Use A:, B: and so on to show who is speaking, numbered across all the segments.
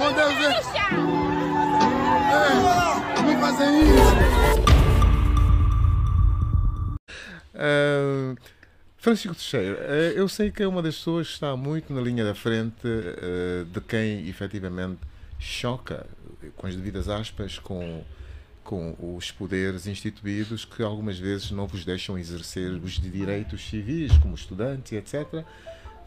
A: Meu Deus, é... não é, fazem isso.
B: Uh, Francisco Teixeira, uh, eu sei que é uma das pessoas que está muito na linha da frente uh, de quem efetivamente choca, com as devidas aspas, com, com os poderes instituídos que algumas vezes não vos deixam exercer os direitos civis, como estudantes, etc.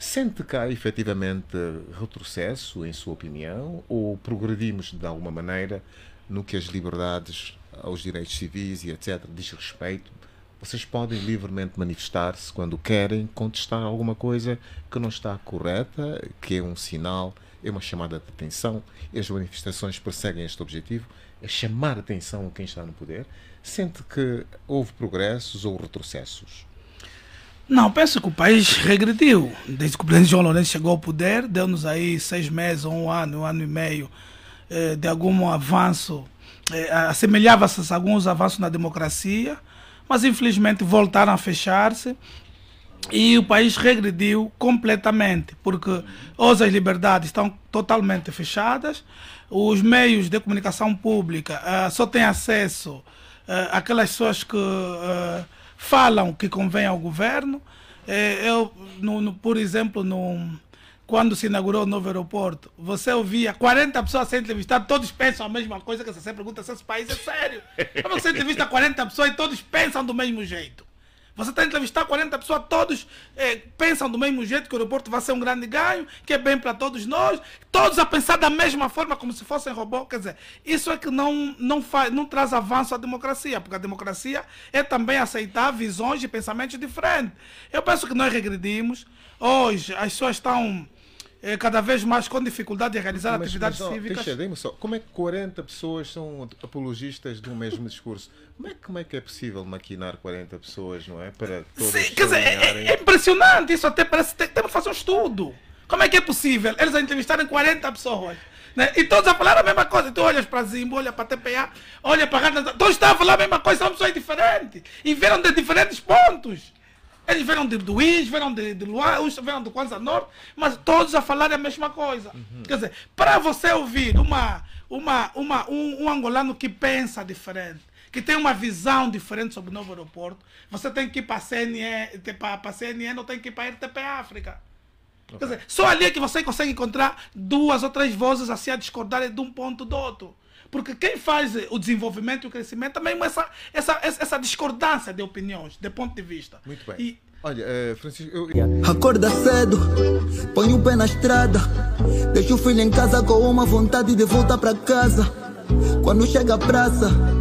B: Sente que há efetivamente retrocesso, em sua opinião, ou progredimos de alguma maneira no que as liberdades, aos direitos civis e etc. diz respeito? Vocês podem livremente manifestar-se quando querem contestar alguma coisa que não está correta, que é um sinal, é uma chamada de atenção. E as manifestações perseguem este objetivo, é chamar atenção a quem está no poder. Sente que houve progressos ou retrocessos?
A: Não, penso que o país regrediu. Desde que o presidente João Lourenço chegou ao poder, deu-nos aí seis meses, um ano, um ano e meio eh, de algum avanço. Eh, Assemelhava-se a alguns avanços na democracia, mas infelizmente voltaram a fechar-se e o país regrediu completamente, porque hoje as liberdades estão totalmente fechadas, os meios de comunicação pública eh, só têm acesso eh, àquelas pessoas que eh, falam que convém ao governo. Eh, eu, no, no, por exemplo, no, quando se inaugurou o novo aeroporto, você ouvia 40 pessoas a entrevistadas, todos pensam a mesma coisa, que você sempre pergunta se esse país é sério. Como você entrevista 40 pessoas e todos pensam do mesmo jeito? Você está a entrevistar 40 pessoas, todos é, pensam do mesmo jeito que o aeroporto vai ser um grande ganho, que é bem para todos nós, todos a pensar da mesma forma, como se fossem robô. Quer dizer, isso é que não, não, faz, não traz avanço à democracia, porque a democracia é também aceitar visões e pensamentos diferentes. Eu penso que nós regredimos. Hoje as pessoas estão é, cada vez mais com dificuldade de realizar mas, atividades mas, cívicas.
B: Deixa, só, como é que 40 pessoas são apologistas do mesmo discurso? Como é, como é que é possível maquinar 40 pessoas, não é? Para todas Sim, quer dizer, é, é,
A: impressionante isso, até parece que temos que fazer um estudo. Como é que é possível eles entrevistarem 40 pessoas? Né? E todos a falar a mesma coisa. Tu olhas para Zimbo, olha para TPA, olha para Rata. Todos estão a falar a mesma coisa, são pessoas diferentes. E vieram de diferentes pontos. Eles vieram de Duís, vieram de, de Luá, os vieram do Kwanza Norte, mas todos a falar a mesma coisa. Uhum. Quer dizer, para você ouvir uma, uma, uma, um, um angolano que pensa diferente, que tem uma visão diferente sobre o novo aeroporto, você tem que ir para a CNN, para a CNN ou tem que ir para a RTP África. Okay. Quer dizer, só ali é que você consegue encontrar duas ou três vozes assim a discordarem de um ponto do outro. Porque quem faz o
B: desenvolvimento
A: e o crescimento também é essa, essa, essa discordância de opiniões, de ponto de vista.
B: Muito bem. E, Olha, é, Francisco. Eu... Acorda cedo, põe o pé na estrada, deixa o filho em casa com uma vontade de voltar para casa. Quando chega a praça.